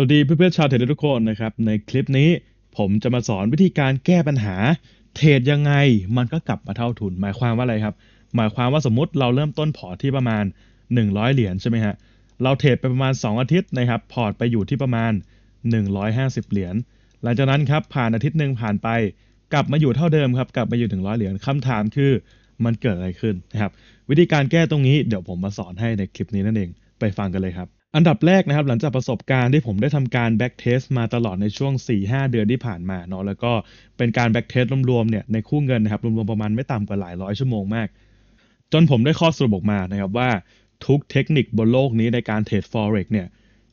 วัสดีเพื่อนๆชาวเทรดทุกคนนะครับ ในคลิปนี้ผมจะมาสอนวิธีการแก้ปัญหา เทรดยังไงมันก็กลับมาเท่าทุนหมายความว่าอะไรครับหมายความว่าสมมติเราเริ่มต้นพอร์ตที่ประมาณ 100เหรียญใช่ไหมฮะเราเทรดไปประมาณ 2 อาทิตย์นะครับพอร์ตไปอยู่ที่ประมาณ 150 เหรียญหลังจากนั้นครับ ผ่านอาทิตย์หนึ่งผ่านไป กลับมาอยู่เท่าเดิมครับกลับมาอยู่ถึงร้อยเหรียญคำถามคือมันเกิดอะไรขึ้นนะครับวิธีการแก้ตรงนี้ เดี๋ยวผมมาสอนให้ในคลิปนี้นั่นเองไปฟังกันเลยครับอันดับแรกนะครับหลังจากประสบการณ์ที่ผมได้ทำการแบ็กเทสมาตลอดในช่วง 4-5 เดือนที่ผ่านมาเนาะแล้วก็เป็นการแบ็กเทสรวมๆเนี่ยในคู่เงินนะครับรวมๆ ประมาณไม่ต่ำกว่าหลายร้อยชั่วโมงมาก จนผมได้ข้อสรุปออกมานะครับว่าทุกเทคนิคบนโลกนี้ในการเทรด forex เนี่ย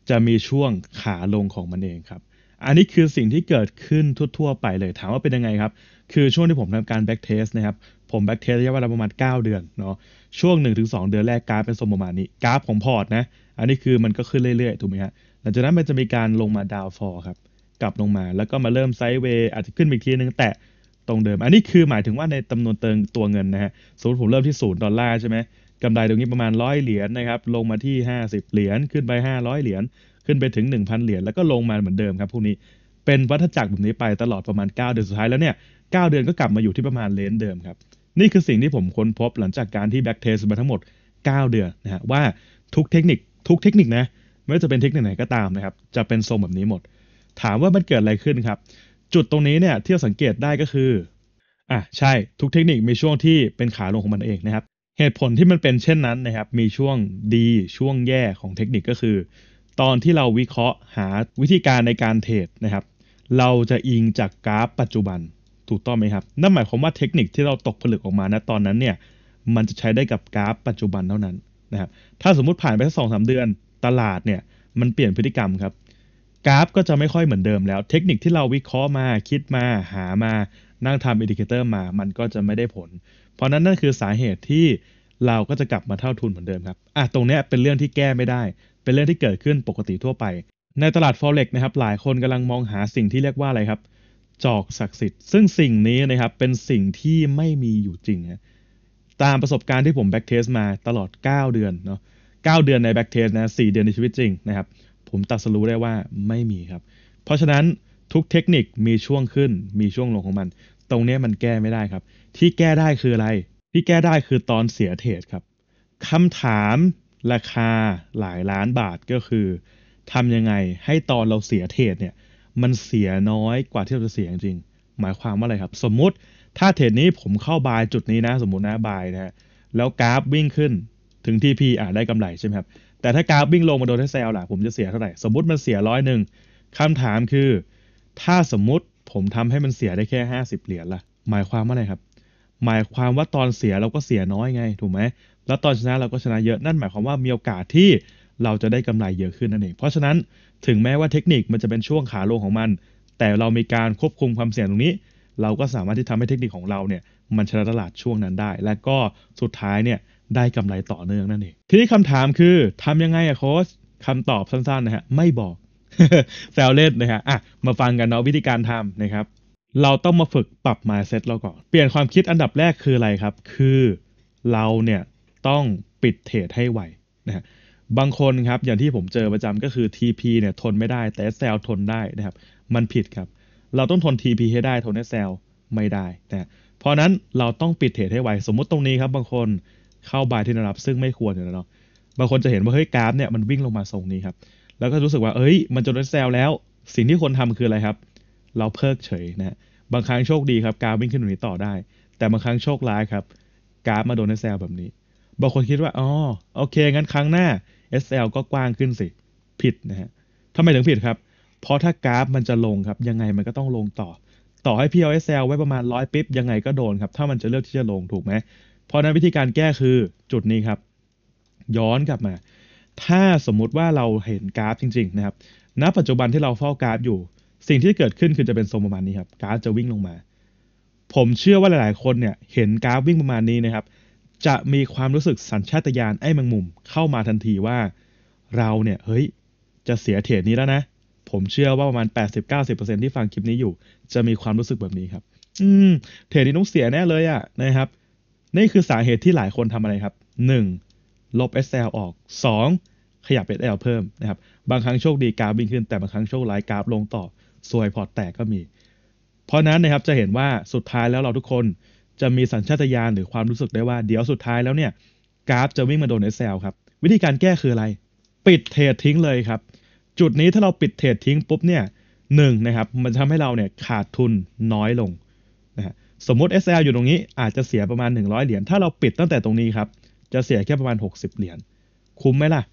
จะมีช่วงขาลงของมันเองครับ อันนี้คือสิ่งที่เกิดขึ้นทั่วๆไปเลยถามว่าเป็นยังไงครับคือช่วงที่ผมทำการแบ็กเทสนะครับผมแบทีเทสระยะเวาประมาณ 9 เดือนเนาะ ช่วง 1-2 เดือนแรกกราฟเป็นทรงประมาณนี้ กราฟของพอร์ตนะ อันนี้คือมันก็ขึ้นเรื่อย ๆ ถูกไหมฮะ หลังจากนั้นมันจะมีการลงมาดาวฟอร์ครับ กลับลงมาแล้วก็มาเริ่มไซด์เวย์อาจจะขึ้นอีกทีนึงแต่ตรงเดิม อันนี้คือหมายถึงว่าในจำนวนเติมตัวเงินนะฮะสมมติผมเริ่มที่ศูนย์ดอลลาร์ใช่ไหมกำไรตรงนี้ประมาณร้อยเหรียญนะครับ ลงมาที่ 50 เหรียญ ขึ้นไป500 เหรียญ ขึ้นไปถึง1,000 เหรียญ แล้วก็ลงมาเหมือนเดิมครับพวกนี้ เป็นวัฏจักรแบบนี้ไปตลอดประมาณ 9 เดือนสุดท้ายแล้วเนี่ย9เดือนก็กลับมาอยู่ที่ประมาณเลนเดิมครับนี่คือสิ่งที่ผมค้นพบหลังจากการที่แบ็กเทสมาทั้งหมด 9 เดือนนะฮะว่าทุกเทคนิคทุกเทคนิคนะไม่ว่าจะเป็นเทคนิคไหนก็ตามนะครับจะเป็นทรงแบบนี้หมด ถามว่ามันเกิดอะไรขึ้นครับ จุดตรงนี้เนี่ยที่เราสังเกตได้ก็คืออ่ะใช่ทุกเทคนิคมีช่วงที่เป็นขาลงของมันเองนะครับเหตุผลที่มันเป็นเช่นนั้นนะครับมีช่วงดีช่วงแย่ของเทคนิคก็คือ ตอนที่เราวิเคราะห์หาวิธีการในการเทรดนะครับ เราจะอิงจากกราฟปัจจุบันถูกต้องไหมครับนั่นหมายความว่าเทคนิคที่เราตกผลึกออกมานะตอนนั้นเนี่ย มันจะใช้ได้กับกราฟ ปัจจุบันเท่านั้นนะครับ ถ้าสมมุติผ่านไปสักสองสาเดือน ตลาดเนี่ยมันเปลี่ยนพฤติกรรมครับ กราฟก็จะไม่ค่อยเหมือนเดิมแล้ว เทคนิคที่เราวิเคราะห์มาคิดมาหามา นั่งทำอินดิเคเตอร์มา มันก็จะไม่ได้ผล เพราะนั้นนั่นคือสาเหตุที่เราก็จะกลับมาเท่าทุนเหมือนเดิมครับอ่ะตรงนี้เป็นเรื่องที่แก้ไม่ได้ เป็นเรื่องที่เกิดขึ้นปกติทั่วไป ในตลาด Forex นะครับ หลายคนกำลังมองหาสิ่งที่เรียกว่าอะไรครับจอกศักดิ์สิทธิ์ซึ่งสิ่งนี้นะครับเป็นสิ่งที่ไม่มีอยู่จริงนะตามประสบการณ์ที่ผมแบ็กเทสมาตลอด 9 เดือนเนาะ9เดือนในแบ็กเทสนะสเดือนในชีวิตจริงนะครับผมตัดสรู้ได้ว่าไม่มีครับ เพราะฉะนั้นทุกเทคนิคมีช่วงขึ้นมีช่วงลงของมัน ตรงนี้มันแก้ไม่ได้ครับ ที่แก้ได้คืออะไร ที่แก้ได้คือตอนเสียเทรดครับคำถามราคาหลายล้านบาทก็คือทำยังไงให้ตอนเราเสียเทรดเนี่ยมันเสียน้อยกว่าที่เราจะเสียจริง หมายความว่าอะไรครับ สมมุติถ้าเทรดนี้ผมเข้าบายจุดนี้นะ สมมตินะบายนะฮะแล้วกราฟวิ่งขึ้นถึงที่พีอ่าได้กำไรใช่ไหมครับ แต่ถ้ากราฟวิ่งลงมาโดนเทสเซลล่ะผมจะเสียเท่าไหร่ สมมติมันเสียร้อยหนึ่งคำถามคือ ถ้าสมมติผมทำให้มันเสียได้แค่ 50 เหรียญล่ะ หมายความว่าอะไรครับ หมายความว่าตอนเสียเราก็เสียน้อยไง ถูกไหมแล้วตอนชนะเราก็ชนะเยอะ นั่นหมายความว่ามีโอกาสที่เราจะได้กำไรเยอะขึ้นนั่นเอง เพราะฉะนั้นถึงแม้ว่าเทคนิคมันจะเป็นช่วงขาลงของมัน แต่เรามีการควบคุมความเสี่ยงตรงนี้ เราก็สามารถที่ทำให้เทคนิคของเราเนี่ย มันชนะตลาดช่วงนั้นได้ และก็สุดท้ายเนี่ย ได้กำไรต่อเนื่องนั่นเอง ทีนี้คำถามคือทำยังไงอะโค้ชคำตอบสั้นๆ นะฮะ ไม่บอกแซวเล่นนะฮะ อ่ะ มาฟังกันเนาะวิธีการทำนะครับ เราต้องมาฝึกปรับมาเซ็ตเราก่อน เปลี่ยนความคิดอันดับแรกคืออะไรครับ คือเราเนี่ยต้องปิดเทรดให้ไวนะฮะบางคนครับอย่างที่ผมเจอประจำก็คือ TP เนี่ย ทนไม่ได้ แต่ซลทนได้ นะครับ มันผิดครับ เราต้องทน TP ให้ได้ ทนซลไม่ได้นะเพราะนั้นเราต้องปิดเทรดให้ไว สมมุติตรงนี้ครับ บางคนเข้าบายที่นรับซึ่งไม่ควรอยู่แล้วเนาะบางคนจะเห็นว่าเฮ้ยกราฟเนี่ยมันวิ่งลงมาทรงนี้ครับแล้วก็รู้สึกว่าเอ้ยมันจะลดแซลแล้ว สิ่งที่คนทำคืออะไรครับ เราเพิกเฉยนะบางครั้งโชคดีครับกราฟวิ่งขึ้นตรงนี้ต่อได้ แต่บางครั้งโชคร้ายครับกราฟมาโดนแซลแบบนี้บางคนคิดว่าอ๋อโอเค งั้นครั้งหน้า SL ก็กว้างขึ้นสิ ผิดนะฮะ ทำไมถึงผิดครับ เพราะถ้ากราฟมันจะลงครับ ยังไงมันก็ต้องลงต่อ ต่อให้พี่เอา SL ไว้ประมาณร้อยปิ๊บยังไงก็โดนครับ ถ้ามันจะเลือกที่จะลงถูกไหมเพราะนั้นวิธีการแก้คือจุดนี้ครับ ย้อนกลับมา ถ้าสมมุติว่าเราเห็นกราฟจริงๆ นะครับณปัจจุบันที่เราเฝ้ากราฟอยู่ สิ่งที่เกิดขึ้นคือจะเป็นทรงประมาณนี้ครับ กราฟจะวิ่งลงมา ผมเชื่อว่าหลายๆคนเนี่ย เห็นกราฟวิ่งประมาณนี้นะครับจะมีความรู้สึกสัญชาตญาณไอ้มังมุม เข้ามาทันทีว่า เราเนี่ย เฮ้ย จะเสียเทรดนี้แล้วนะ ผมเชื่อว่าประมาณ 80-90%ที่ฟังคลิปนี้อยู่ จะมีความรู้สึกแบบนี้ครับ อืม เทรดนี้ต้องเสียแน่เลยอะ่ะนะครับ นี่คือสาเหตุที่หลายคนทำอะไรครับ 1. ลบ SL ออก 2. ขยับ SL เพิ่มนะครับ บางครั้งโชคดีกราฟวิ่งขึ้นแต่บางครั้งโชคร้ายกราฟลงต่อสวยพอร์ตแตกก็มี เพราะนั้นนะครับจะเห็นว่าสุดท้ายแล้วเราทุกคนจะมีสัญชาตญาณหรือความรู้สึกได้ว่า เดี๋ยวสุดท้ายแล้วเนี่ย กราฟจะวิ่งมาโดนอซลครับ วิธีการแก้คืออะไร ปิดเทรดทิ้งเลยครับ จุดนี้ถ้าเราปิดเทรดทิ้งปุ๊บเนี่ยหนึ่งนะครับ มันทำให้เราเนี่ยขาดทุนน้อยลงนะฮะสมมติ SL อยู่ตรงนี้ อาจจะเสียประมาณ 100 เหรียญถ้าเราปิดตั้งแต่ตรงนี้ครับจะเสียแค่ประมาณ 60 เหรียญคุ้มไหมล่ะ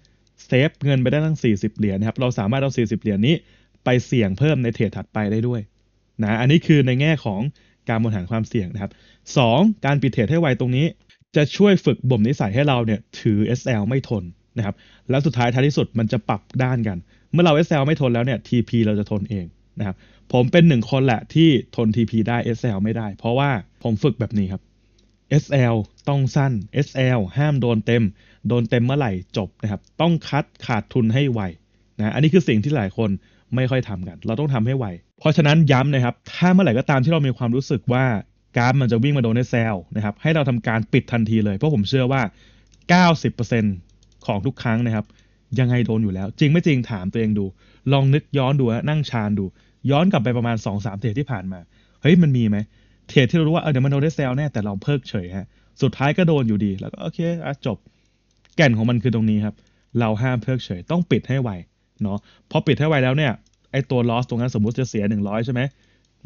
เซฟเงินไปได้ตั้ง40 เหรียญนะครับเราสามารถเอา40 เหรียญนี้ไปเสี่ยงเพิ่มในเทรดถัดไปได้ด้วยนะอันนี้คือในแง่ของการบริหารความเสี่ยงนะครับ 2. การปิดเทรดให้ไวตรงนี้ จะช่วยฝึกบ่มนิสัยให้เราเนี่ย ถือ SL ไม่ทนนะครับ แล้วสุดท้ายท้ายที่สุดมันจะปรับด้านกัน เมื่อเรา SL ไม่ทนแล้วเนี่ย TP เราจะทนเอง นะครับ ผมเป็นหนึ่งคนแหละที่ทน TP ได้ SL ไม่ได้ เพราะว่าผมฝึกแบบนี้ครับ SL ต้องสั้น SL ห้ามโดนเต็ม โดนเต็มเมื่อไหร่จบนะครับ ต้องคัดขาดทุนให้ไวนะ อันนี้คือสิ่งที่หลายคนไม่ค่อยทำกัน เราต้องทำให้ไว เพราะฉะนั้นย้ำนะครับ ถ้าเมื่อไหร่ก็ตามที่เรามีความรู้สึกว่า การมันจะวิ่งมาโดนในเซลนะครับ ให้เราทำการปิดทันทีเลย เพราะผมเชื่อว่า 90%ของทุกครั้งนะครับ ยังไงโดนอยู่แล้ว จริงไม่จริงถามตัวเองดู ลองนึกย้อนดูนั่งชานดู ย้อนกลับไปประมาณ 2-3 เทรดที่ผ่านมาเฮ้ยมันมีไหมเทรดที่เรารู้ว่าเออเดี๋ยวมันโดนได้เซลแน่แต่เราเพิกเฉยฮะสุดท้ายก็โดนอยู่ดี แล้วก็โอเคอจบ แก่นของมันคือตรงนี้ครับเราห้ามเพิกเฉย ต้องปิดให้ไวเนาะพอปิดให้ไวแล้วเนี่ย ไอตัว loss ตรงนั้นสมมุติจะเสีย 100 ใช่ไหม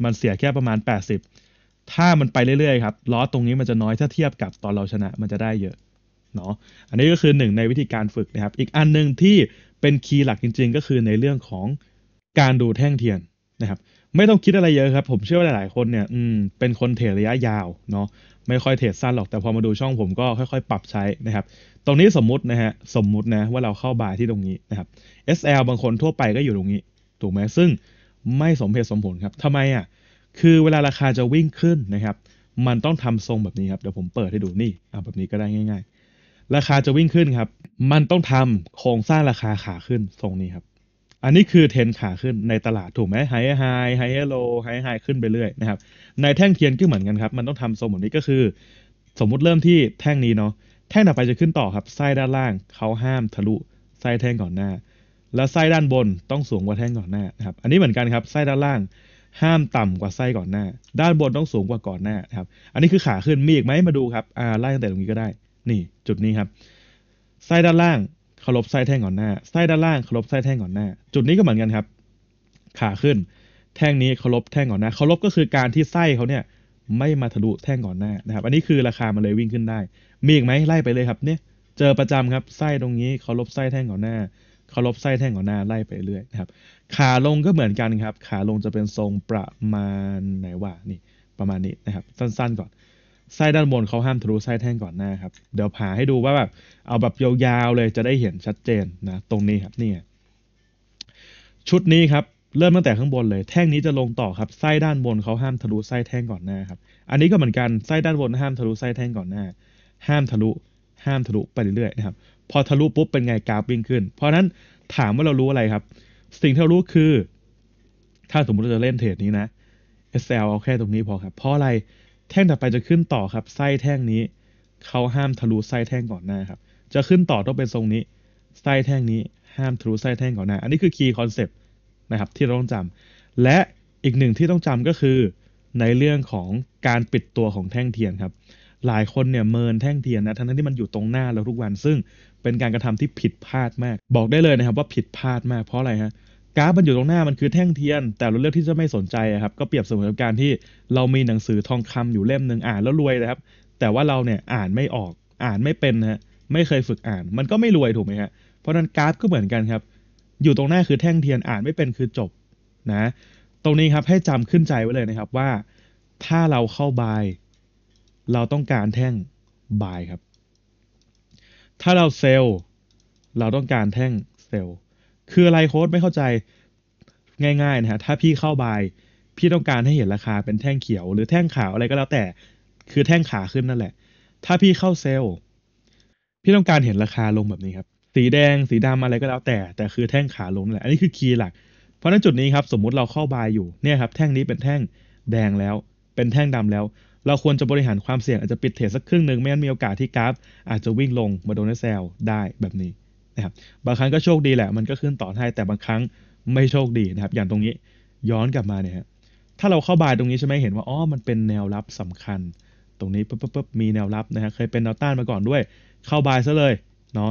มันเสียแค่ประมาณ 80 ถ้ามันไปเรื่อยๆครับ loss ตรงนี้มันจะน้อยถ้าเทียบกับตอนเราชนะ มันจะได้เยอะ เนาะ อันนี้ก็คือหนึ่งในวิธีการฝึกนะครับ อีกอันหนึ่งที่เป็นคีย์หลักจริงๆก็คือในเรื่องของการดูแท่งเทียนนะครับไม่ต้องคิดอะไรเยอะครับผมเชื่อว่าหลายๆคนเนี่ย อืมเป็นคนเทรดระยะยาวเนาะไม่ค่อยเทรดสั้นหรอกแต่พอมาดูช่องผมก็ค่อย ๆ ปรับใช้นะครับ ตรงนี้สมมุตินะฮะสมมุตินะว่าเราเข้าบายที่ตรงนี้นะครับ SL บางคนทั่วไปก็อยู่ตรงนี้ ถูกไหมซึ่งไม่สมเหตุสมผลครับทำไมอ่ะคือเวลาราคาจะวิ่งขึ้นนะครับ มันต้องทำทรงแบบนี้ครับเดี๋ยวผมเปิดให้ดูนี่อ่าแบบนี้ก็ได้ง่าย ๆ ราคาจะวิ่งขึ้นครับ มันต้องทำโครงสร้างราคาขาขึ้นทรงนี้ครับอันนี้คือเทนขาขึ้นในตลาด ถูกไหมไฮ ไฮ ไฮ โล ไฮ ไฮ ขึ้นไปเรื่อยนะครับ ในแท่งเทียนก็เหมือนกันครับ มันต้องทำทรงแบบนี้ก็คือ สมมุติเริ่มที่แท่งนี้เนาะ แท่งต่อไปจะขึ้นต่อครับ ไส้ด้านล่าง เขาห้ามทะลุไส้แท่งก่อนหน้า แล้วไส้ด้านบนต้องสูงกว่าแท่งก่อนหน้านะครับ อันนี้เหมือนกันครับไส้ด้านล่าง ห้ามต่ำกว่าไส้ก่อนหน้า ด้านบนต้องสูงกว่าก่อนหน้านะครับ อันนี้คือขาขึ้นมีอีกไหมมาดูครับ อ่า ไล่ตั้งแต่ตรงนี้ก็ได้ นี่ จุดนี้ครับไส้ด้านล่างเคารพไส้แท่งก่อนหน้า ไส้ด้านล่างเคารพไส้แท่งก่อนหน้า จุดนี้ก็เหมือนกันครับ ขาขึ้น แท่งนี้เคารพแท่งก่อนหน้า เคารพก็คือการที่ไส้เขาเนี่ย ไม่มาทะลุแท่งก่อนหน้านะครับ อันนี้คือราคามันเลยวิ่งขึ้นได้ มีอีกไหมไล่ไปเลยครับเนี่ยเจอประจำครับไส้ตรงนี้เคารพไส้แท่งก่อนหน้า เคารพไส้แท่งก่อนหน้าไล่ไปเรื่อยนะครับ ขาลงก็เหมือนกันครับ ขาลงจะเป็นทรงประมาณไหนวะนี่ประมาณนี้นะครับ สั้นๆก่อนไส้ด้านบนเขาห้ามทะลุไส้แท่งก่อนหน้าครับเดี๋ยวผ่าให้ดูว่าแบบเอาแบบยาวๆเลยจะได้เห็นชัดเจนนะตรงนี้ครับนี่ชุดนี้ครับเริ่มตั้งแต่ข้างบนเลย แท่งนี้จะลงต่อครับไส้ด้านบนเขาห้ามทะลุไส้แท่งก่อนหน้าครับอันนี้ก็เหมือนกันไส้ด้านบนห้ามทะลุไส้แท่งก่อนหน้าห้ามทะลุห้ามทะลุไปเรื่อยๆนะครับพอทะลุปุ๊บเป็นไงกราฟวิ่งขึ้น เพราะนั้นถามว่าเรารู้อะไรครับ สิ่งที่เรารู้คือถ้าสมมติเราจะเล่นเทรดนี้นะ SL เอาแค่ตรงนี้พอครับเพราะอะไรแท่งถัดไปจะขึ้นต่อครับ ไส้แท่งนี้เขาห้ามทะลุไส้แท่งก่อนหน้าครับ จะขึ้นต่อต้องเป็นทรงนี้ ไส้แท่งนี้ ห้ามทะลุไส้แท่งก่อนหน้า อันนี้คือคีย์คอนเซปต์นะครับที่เราต้องจำและอีกหนึ่งที่ต้องจำก็คือในเรื่องของการปิดตัวของแท่งเทียนครับ หลายคนเนี่ยเมินแท่งเทียนนะทั้งที่มันอยู่ตรงหน้าเราทุกวัน ซึ่งเป็นการกระทำที่ผิดพลาดมาก บอกได้เลยนะครับว่าผิดพลาดมากเพราะอะไรฮะเกราฟมันอยู่ตรงหน้ามันคือแท่งเทียน แต่เราเลือกที่จะไม่สนใจครับ ก็เปรียบเสมือนกับการที่ เรามีหนังสือทองคำอยู่เล่มหนึ่งอ่านแล้วรวยนะครับ แต่ว่าเราเนี่ยอ่านไม่ออกอ่านไม่เป็นฮะไม่เคยฝึกอ่าน มันก็ไม่รวยถูกไหมฮะเพราะนั้นกราฟก็เหมือนกันครับอยู่ตรงหน้าคือแท่งเทียนอ่านไม่เป็นคือจบนะตรงนี้ครับให้จำขึ้นใจไว้เลยนะครับว่าถ้าเราเข้าบายเราต้องการแท่งบายครับ ถ้าเราเซลล์เราต้องการแท่งเซลล์คืออะไรโค้ดไม่เข้าใจง่ายๆนะฮะถ้าพี่เข้าบายพี่ต้องการให้เห็นราคาเป็นแท่งเขียว หรือแท่งขาวอะไรก็แล้วแต่ คือแท่งขาขึ้นนั่นแหละ ถ้าพี่เข้าเซลล์พี่ต้องการเห็นราคาลงแบบนี้ครับ สีแดงสีดำอะไรก็แล้วแต่ แต่คือแท่งขาลงนั่นแหละอันนี้คือคีย์หลักเพราะนั้นจุดนี้ครับสมมุติเราเข้าบายอยู่เนี่ยครับแท่งนี้เป็นแท่งแดงแล้ว เป็นแท่งดำแล้ว เราควรจะบริหารความเสี่ยง อาจจะปิดเทรดสักครึ่งหนึ่งไม่งั้นมีโอกาสที่กราฟอาจจะวิ่งลงมาโดนเซลได้แบบนี้ะครับบางครั้งก็โชคดีแหละมันก็ขึ้นต่อให้ แต่บางครั้งไม่โชคดีนะครับ อย่างตรงนี้ย้อนกลับมาเนี่ยถ้าเราเข้าบายตรงนี้ใช่ไหมเห็นว่าอ๋อมันเป็นแนวรับสำคัญ ตรงนี้ปุ๊บปุ๊บมีแนวรับนะฮะเคยเป็นแนวต้านมาก่อนด้วย เข้าบายซะเลยเนาะ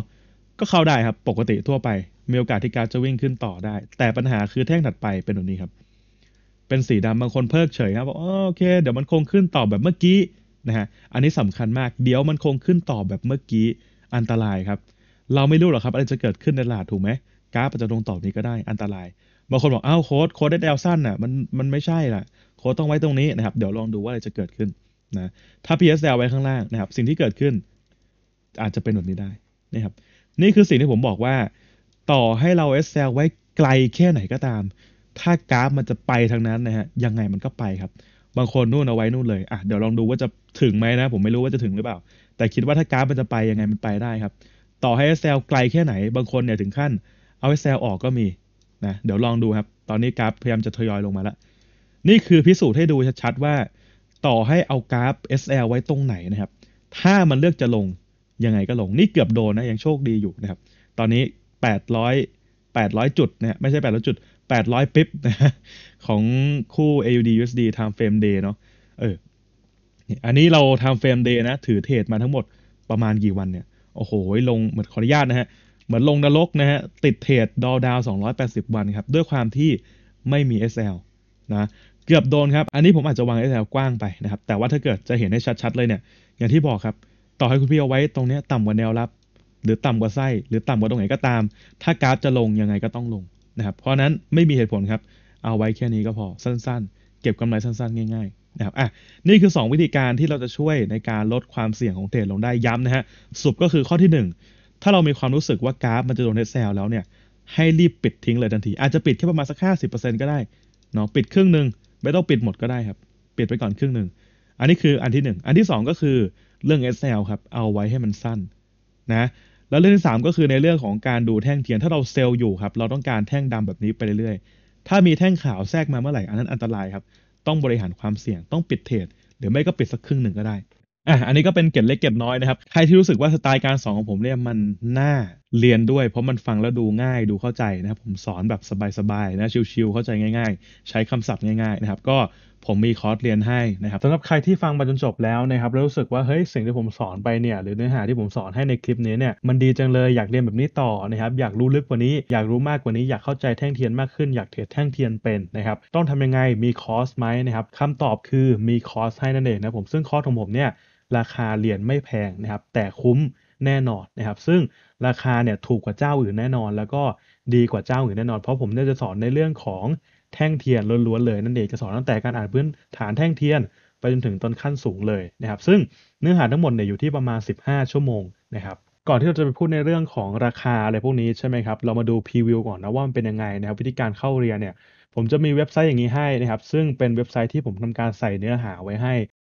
ก็เข้าได้ครับ ปกติทั่วไป มีโอกาสที่การจะวิ่งขึ้นต่อได้ แต่ปัญหาคือแท่งถัดไปเป็นแบบนี้ครับ เป็นสีดำบางคนเพิกเฉยครับบอกโอเค เดี๋ยวมันคงขึ้นต่อแบบเมื่อกี้นะฮะอันนี้สำคัญมากเดี๋ยวมันคงขึ้นต่อแบบเมื่อกี้อันตรายครับเราไม่รู้หรอกครับอะไรจะเกิดขึ้นในตลาดถูกไหมกราฟอาจจะลงต่อนี้ก็ได้อันตราย บางคนบอกอ้าวโค้ดโค้ดได้แนวสั้นอ่ะมันมันไม่ใช่ล่ะ โค้ดต้องไว้ตรงนี้นะครับ เดี๋ยวลองดูว่าอะไรจะเกิดขึ้นนะ ถ้า p s วไว้ข้างล่างนะครับ สิ่งที่เกิดขึ้น อาจจะเป็นแบบนี้ได้นี่ครับ นี่คือสิ่งที่ผมบอกว่า ต่อให้เรา SL ไว้ไกลแค่ไหนก็ตาม ถ้ากราฟมันจะไปทางนั้นนะฮะยังไงมันก็ไปครับ บางคนนู่นเอาไว้นู่นเลยอ่ะเดี๋ยวลองดูว่าจะถึงไหมนะผมไม่รู้ว่าจะถึงหรือเปล่า แต่คิดว่าถ้ากราฟมันจะไปยังไงมันไปได้ครับต่อให้เซลไกลแค่ไหนบางคนเนี่ยถึงขั้น เอาเซลออกก็มีนะเดี๋ยวลองดูครับ ตอนนี้กราฟพยายามจะทยอยลงมาแล้ว นี่คือพิสูจน์ให้ดูชัดๆว่าต่อให้เอากราฟ SL ไว้ตรงไหนนะครับ ถ้ามันเลือกจะลง ยังไงก็ลงนี่เกือบโดนนะยังโชคดีอยู่นะครับ ตอนนี้ 800 800 จุดนะไม่ใช่ 800 จุด 800 ปิ๊บนะของคู่ AUD USD Time Frame Day เนาะเอออันนี้เรา Time Frame Day นะถือเทรดมาทั้งหมดประมาณกี่วันเนี่ยโอ้โห ลงเหมือนขออนุญาตนะฮะ เหมือนลงนรกนะฮะ ติดเทรดดาวสองร้อยแปดสิบวันครับ ด้วยความที่ไม่มี SL นะ เกือบโดนครับ อันนี้ผมอาจจะวาง SL กว้างไปนะครับ แต่ว่าถ้าเกิดจะเห็นให้ชัดๆ เลยเนี่ย อย่างที่บอกครับ ต่อให้คุณพี่เอาไว้ตรงนี้ต่ำกว่าแนวรับ หรือต่ำกว่าไส้ หรือต่ำกว่าตรงไหนก็ตาม ถ้ากราฟจะลงยังไงก็ต้องลงนะครับ เพราะนั้นไม่มีเหตุผลครับ เอาไว้แค่นี้ก็พอสั้นๆเก็บกำไรสั้นๆ ง่ายๆนะครับอ่ะนี่คือ 2 วิธีการที่เราจะช่วยในการลดความเสี่ยงของเทรดลงได้ย้ำนะฮะสุดก็คือข้อที่ 1 ถ้าเรามีความรู้สึกว่ากราฟมันจะโดนเทสแซลแล้วเนี่ย ให้รีบปิดทิ้งเลยทันทีอาจจะปิดแค่ประมาณสักาสิบเเปอร์ซ็นต์ก็ได้เนาะปิดครึ่งหนึ่งไม่ต้องปิดหมดก็ได้ครับ ปิดไปก่อนครึ่งหนึ่งอันนี้คืออันที่หนึ่งอันที่สองก็คือเรื่องเซลครับเอาไว้ให้มันสั้นนะแล้วเรื่องที่สามก็คือในเรื่องของการดูแท่งเทียนถ้าเราเซลล์อยู่ครับเราต้องการแท่งดำแบบนี้ไปเรื่อยๆถ้ามีแท่งขาวแทรกมาเมื่อไหร่ อันนั้นอันตรายครับ ต้องบริหารความเสี่ยงต้องปิดเทรดหรือไม่ก็ปิดสักครึ่งหนึ่งก็ได้อ่ะอันนี้ก็เป็นเก็ดเล็กเก็ดน้อยนะครับใครที่รู้สึกว่าสไตล์การสอนของผมเนี่ยมันน่าเรียนด้วย เพราะมันฟังแล้วดูง่ายดูเข้าใจนะครับ ผมสอนแบบสบายๆนะชิวๆเข้าใจง่ายๆ ใช้คำศัพท์ง่ายๆ นะครับก็ผมมีคอร์สเรียนให้นะครับสำหรับใครที่ฟังมาจนจบแล้วนะครับแล้วรู้สึกว่าเฮ้ยสิ่งที่ผมสอนไปเนี่ยหรือเนื้อหาที่ผมสอนให้ในคลิปนี้เนี่ยมันดีจังเลยอยากเรียนแบบนี้ต่อนะครับอยากรู้ลึกกว่านี้ อยากรู้มากกว่านี้ อยากเข้าใจแท่งเทียนมากขึ้นอยากเทรดแท่งเทียนเป็นนะครับต้องทำยังไงมีคอร์สไหมนะครับคำตอบคือมีคอร์สให้นั่นเองนะผมซึ่งคอร์สของผมเนี่ยราคาเรียนไม่แพงนะครับแต่คุ้มแน่นอนนะครับซึ่งราคาเนี่ยถูกกว่าเจ้าอื่นแน่นอน แล้วก็ดีกว่าเจ้าอื่นแน่นอน เพราะผมเนี่ยจะสอนในเรื่องของแท่งเทียนล้วนๆ เลย นั่นเองจะสอนตั้งแต่การอ่านพื้นฐานแท่งเทียน ไปจนถึงตอนขั้นสูงเลยนะครับซึ่งเนื้อหาทั้งหมดเนี่ยอยู่ที่ประมาณ 15 ชั่วโมงนะครับก่อนที่เราจะไปพูดในเรื่องของราคาอะไรพวกนี้ใช่ไหมครับเรามาดูพรีวิวก่อนนะว่ามันเป็นยังไงนะครับวิธีการเข้าเรียนเนี่ยผมจะมีเว็บไซต์อย่างนี้ให้นะครับซึ่งเป็นเว็บไซต์ที่ผมทำการใส่เนื้อหาไว้ให้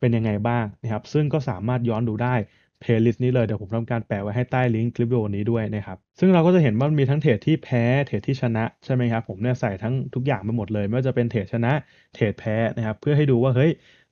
เป็นยังไงบ้างนะครับ ซึ่งก็สามารถย้อนดูได้เพลย์ลิสต์นี้เลย เดี๋ยวผมทำการแปะไว้ให้ใต้ลิงก์คลิปวิดีโอนี้ด้วยนะครับ ซึ่งเราก็จะเห็นว่ามีทั้งเทรดที่แพ้ เทรดที่ชนะ ใช่ไหมครับ ผมเนี่ยใส่ทั้งทุกอย่างไปหมดเลย ไม่ว่าจะเป็นเทรดชนะ เทรดแพ้นะครับ เพื่อให้ดูว่าเฮ้ย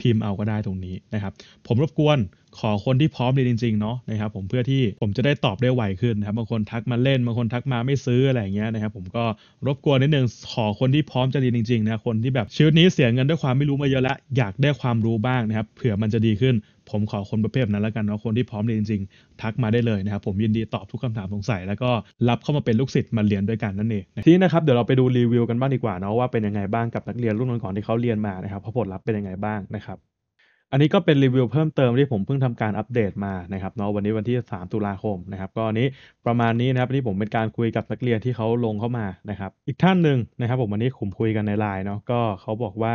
พิมพ์เอาก็ได้ตรงนี้นะครับผมรบกวนขอคนที่พร้อมเรียนจริงๆเนาะนะครับผมเพื่อที่ผมจะได้ตอบได้ไวขึ้นนะครับบางคนทักมาเล่นบางคนทักมาไม่ซื้ออะไรอย่างเงี้ยนะครับผมก็รบกวนนิดนึงขอคนที่พร้อมจะเรียนจริงๆนะคนที่แบบชีวิตนี้เสียเงินด้วยความไม่รู้มาเยอะละอยากได้ความรู้บ้างนะครับเผื่อมันจะดีขึ้นผมขอคนประเภทนั้นแล้วกันเนาะคนที่พร้อมเรียนจริงทักมาได้เลยนะครับ ผมยินดีตอบทุกคำถามสงสัยแล้วก็รับเข้ามาเป็นลูกศิษย์มาเรียนด้วยกันนั่นเองทีนี้นะครับเดี๋ยวเราไปดูรีวิวกันบ้างดีกว่าเนาะว่าเป็นยังไงบ้างกับนักเรียนรุ่นก่อนที่เขาเรียนมานะครับผลลัพธ์เป็นยังไงบ้างนะครับ อันนี้ก็เป็นรีวิวเพิ่มเติมที่ผมเพิ่งทำการอัปเดตมานะครับเนาะวันนี้วันที่ 3 ตุลาคมนะครับก็อันนี้ประมาณนี้นะครับนี่ผมเป็นการคุยกับนักเรียนที่เขาลงเข้ามานะครับ อีกท่านหนึ่งนะครับผมวันนี้ผมคุยกันในไลน์เนาะก็เขาบอกว่า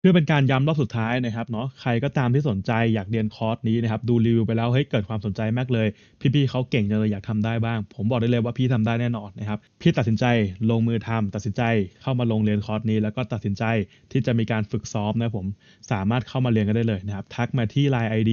เพื่อเป็นการย้ำรอบสุดท้ายนะครับเนาะใครก็ตามที่สนใจอยากเรียนคอร์สนี้นะครับดูรีวิวไปแล้วเฮ้ยเกิดความสนใจมากเลย พี่ๆเขาเก่งจังเลยอยากทำได้บ้าง ผมบอกได้เลยว่าพี่ทำได้แน่นอนนะครับพี่ตัดสินใจลงมือทำตัดสินใจเข้ามาลงเรียนคอร์สนี้ แล้วก็ตัดสินใจที่จะมีการฝึกซ้อมนะผมสามารถเข้ามาเรียนกันได้เลยนะครับ ทักมาที่ Line ID